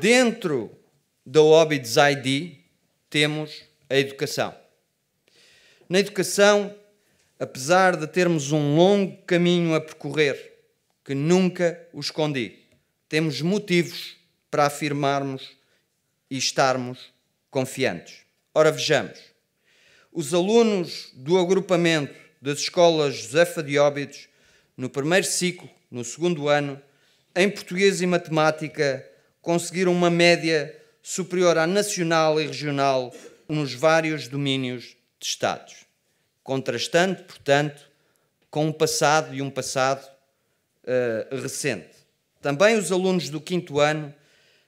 Dentro da OBIDS ID temos a educação. Na educação, apesar de termos um longo caminho a percorrer, que nunca o escondi, temos motivos para afirmarmos e estarmos confiantes. Ora, vejamos. Os alunos do agrupamento das escolas Josefa de Óbidos, no primeiro ciclo, no segundo ano, em português e matemática, conseguiram uma média superior à nacional e regional nos vários domínios de Estados, contrastando, portanto, com um passado e um passado uh, recente. Também os alunos do quinto ano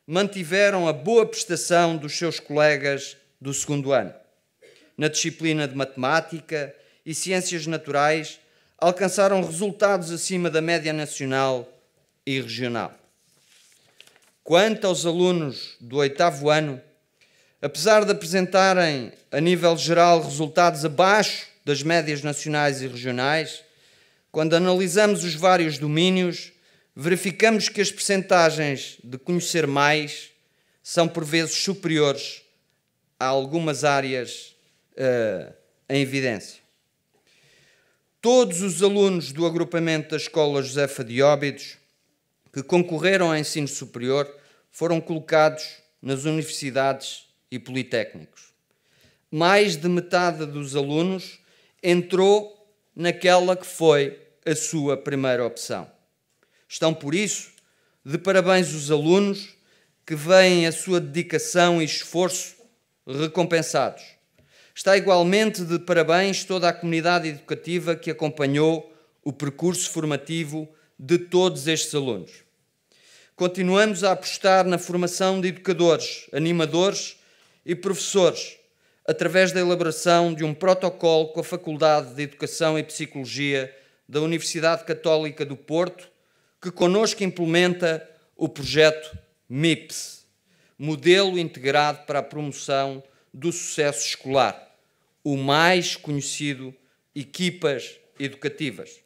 mantiveram a boa prestação dos seus colegas do segundo ano. Na disciplina de matemática e ciências naturais, alcançaram resultados acima da média nacional e regional. Quanto aos alunos do oitavo ano, apesar de apresentarem, a nível geral, resultados abaixo das médias nacionais e regionais, quando analisamos os vários domínios, verificamos que as percentagens de conhecer mais são por vezes superiores a algumas áreas uh, em evidência. Todos os alunos do agrupamento da Escola Josefa de Óbidos que concorreram ao ensino superior foram colocados nas universidades e politécnicos. Mais de metade dos alunos entrou naquela que foi a sua primeira opção. Estão, por isso, de parabéns os alunos que veem a sua dedicação e esforço recompensados. Está igualmente de parabéns toda a comunidade educativa que acompanhou o percurso formativo de todos estes alunos. Continuamos a apostar na formação de educadores, animadores e professores, através da elaboração de um protocolo com a Faculdade de Educação e Psicologia da Universidade Católica do Porto, que conosco implementa o projeto MIPS Modelo Integrado para a Promoção do Sucesso Escolar, o mais conhecido Equipas Educativas.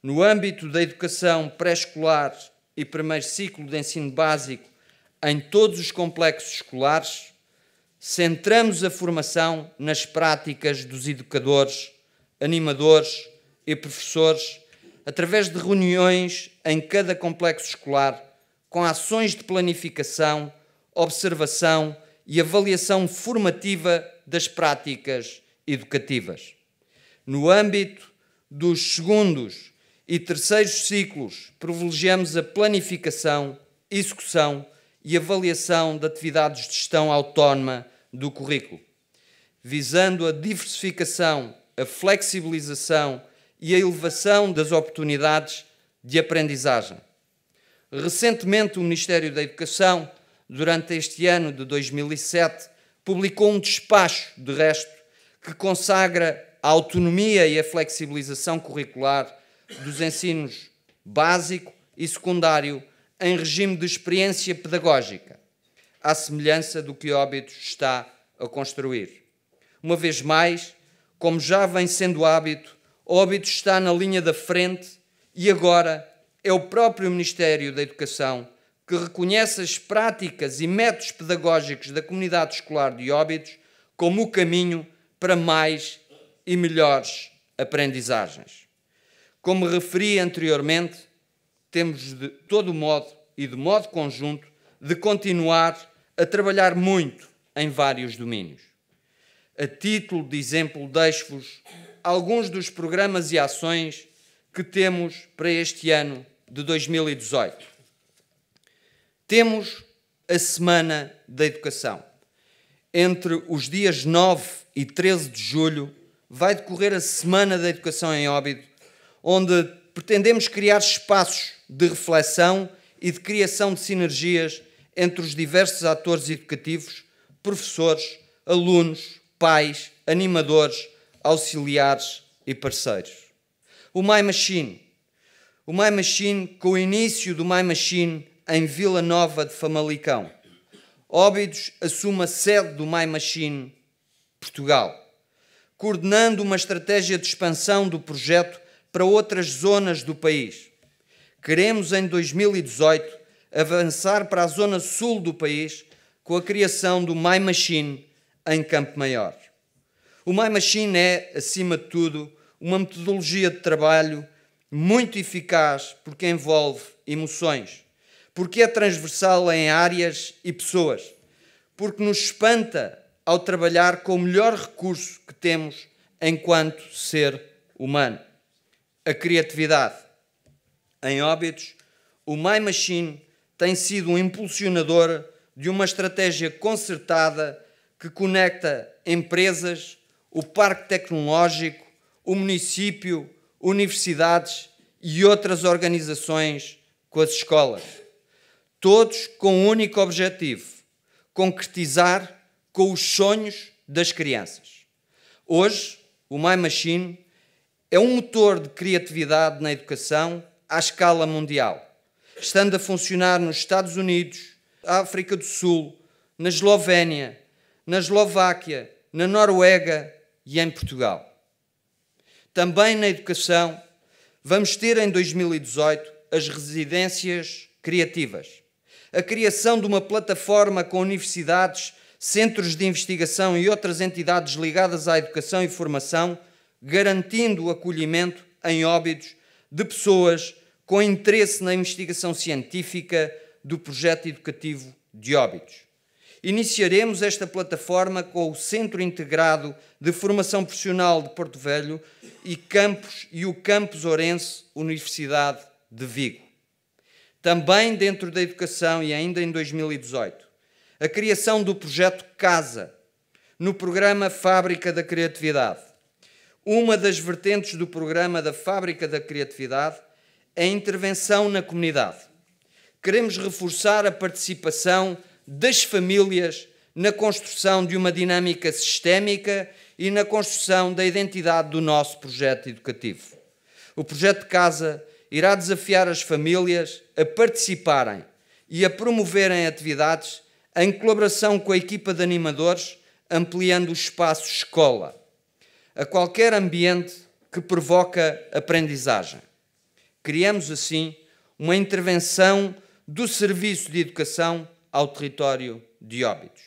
No âmbito da educação pré-escolar e primeiro ciclo de ensino básico em todos os complexos escolares, centramos a formação nas práticas dos educadores, animadores e professores, através de reuniões em cada complexo escolar, com ações de planificação, observação e avaliação formativa das práticas educativas. No âmbito dos segundos e terceiros ciclos, privilegiamos a planificação, execução e avaliação de atividades de gestão autónoma do currículo, visando a diversificação, a flexibilização e a elevação das oportunidades de aprendizagem. Recentemente, o Ministério da Educação, durante este ano de 2007, publicou um despacho, de resto, que consagra a autonomia e a flexibilização curricular dos ensinos básico e secundário em regime de experiência pedagógica, à semelhança do que Óbidos está a construir. Uma vez mais, como já vem sendo hábito, Óbidos está na linha da frente e agora é o próprio Ministério da Educação que reconhece as práticas e métodos pedagógicos da comunidade escolar de Óbidos como o caminho para mais e melhores aprendizagens. Como referi anteriormente, temos de todo modo e de modo conjunto de continuar a trabalhar muito em vários domínios. A título de exemplo, deixo-vos alguns dos programas e ações que temos para este ano de 2018. Temos a Semana da Educação. Entre os dias 9 e 13 de julho vai decorrer a Semana da Educação em Óbido, onde pretendemos criar espaços de reflexão e de criação de sinergias entre os diversos atores educativos, professores, alunos, pais, animadores, auxiliares e parceiros. O My Machine. O My Machine, com o início do My Machine em Vila Nova de Famalicão. Óbidos assume a sede do My Machine Portugal, coordenando uma estratégia de expansão do projeto para outras zonas do país. Queremos, em 2018, avançar para a zona sul do país com a criação do My Machine em Campo Maior. O My Machine é, acima de tudo, uma metodologia de trabalho muito eficaz porque envolve emoções, porque é transversal em áreas e pessoas, porque nos espanta ao trabalhar com o melhor recurso que temos enquanto ser humano a criatividade. Em óbitos, o My Machine tem sido um impulsionador de uma estratégia concertada que conecta empresas, o parque tecnológico, o município, universidades e outras organizações com as escolas. Todos com um único objetivo: concretizar com os sonhos das crianças. Hoje, o My Machine é um motor de criatividade na educação à escala mundial, estando a funcionar nos Estados Unidos, África do Sul, na Eslovénia, na Eslováquia, na Noruega e em Portugal. Também na educação, vamos ter em 2018 as residências criativas, a criação de uma plataforma com universidades, centros de investigação e outras entidades ligadas à educação e formação garantindo o acolhimento em óbitos de pessoas com interesse na investigação científica do projeto educativo de óbitos. Iniciaremos esta plataforma com o Centro Integrado de Formação Profissional de Porto Velho e, Campos, e o Campus Orense Universidade de Vigo. Também dentro da educação e ainda em 2018, a criação do projeto Casa, no programa Fábrica da Criatividade, uma das vertentes do programa da Fábrica da Criatividade é a intervenção na comunidade. Queremos reforçar a participação das famílias na construção de uma dinâmica sistémica e na construção da identidade do nosso projeto educativo. O projeto de casa irá desafiar as famílias a participarem e a promoverem atividades em colaboração com a equipa de animadores, ampliando o espaço escola a qualquer ambiente que provoca aprendizagem. Criamos assim uma intervenção do Serviço de Educação ao território de Óbidos.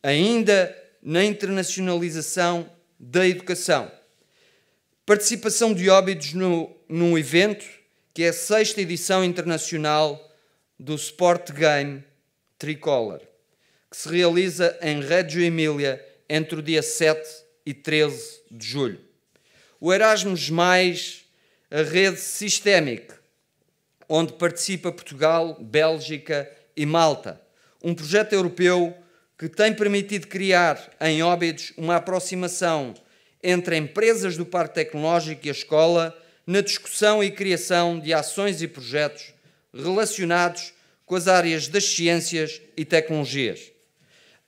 Ainda na internacionalização da educação. Participação de Óbidos no, num evento que é a sexta edição internacional do Sport Game Tricolor, que se realiza em Reggio Emília entre o dia 7 e 13 de julho. O Erasmus, mais a rede sistémica onde participa Portugal, Bélgica e Malta, um projeto europeu que tem permitido criar em Óbidos uma aproximação entre empresas do Parque Tecnológico e a escola na discussão e criação de ações e projetos relacionados com as áreas das ciências e tecnologias.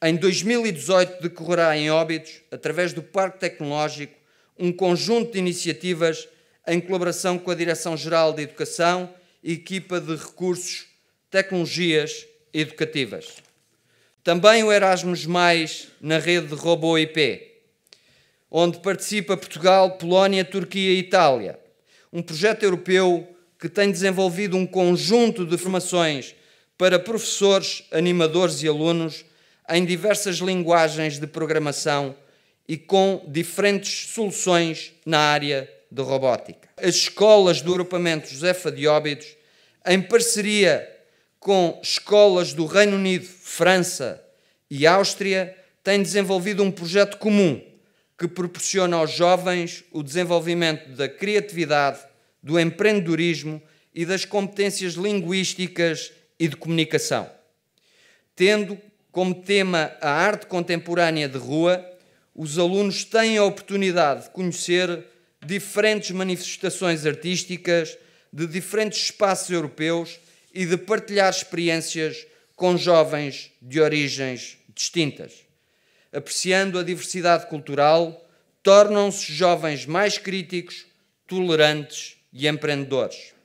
Em 2018 decorrerá em Óbidos, através do Parque Tecnológico, um conjunto de iniciativas em colaboração com a Direção-Geral da Educação e equipa de recursos, tecnologias educativas. Também o Erasmus, na rede de Robô IP, onde participa Portugal, Polónia, Turquia e Itália. Um projeto europeu que tem desenvolvido um conjunto de formações para professores, animadores e alunos em diversas linguagens de programação e com diferentes soluções na área de robótica. As escolas do agrupamento Josefa de Óbidos, em parceria com escolas do Reino Unido, França e Áustria, têm desenvolvido um projeto comum que proporciona aos jovens o desenvolvimento da criatividade, do empreendedorismo e das competências linguísticas e de comunicação, tendo como tema a arte contemporânea de rua, os alunos têm a oportunidade de conhecer diferentes manifestações artísticas de diferentes espaços europeus e de partilhar experiências com jovens de origens distintas. Apreciando a diversidade cultural, tornam-se jovens mais críticos, tolerantes e empreendedores.